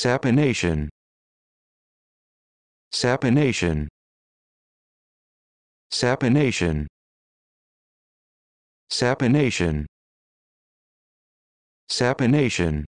Sapination. Sapination. Sapination. Sapination. Sapination.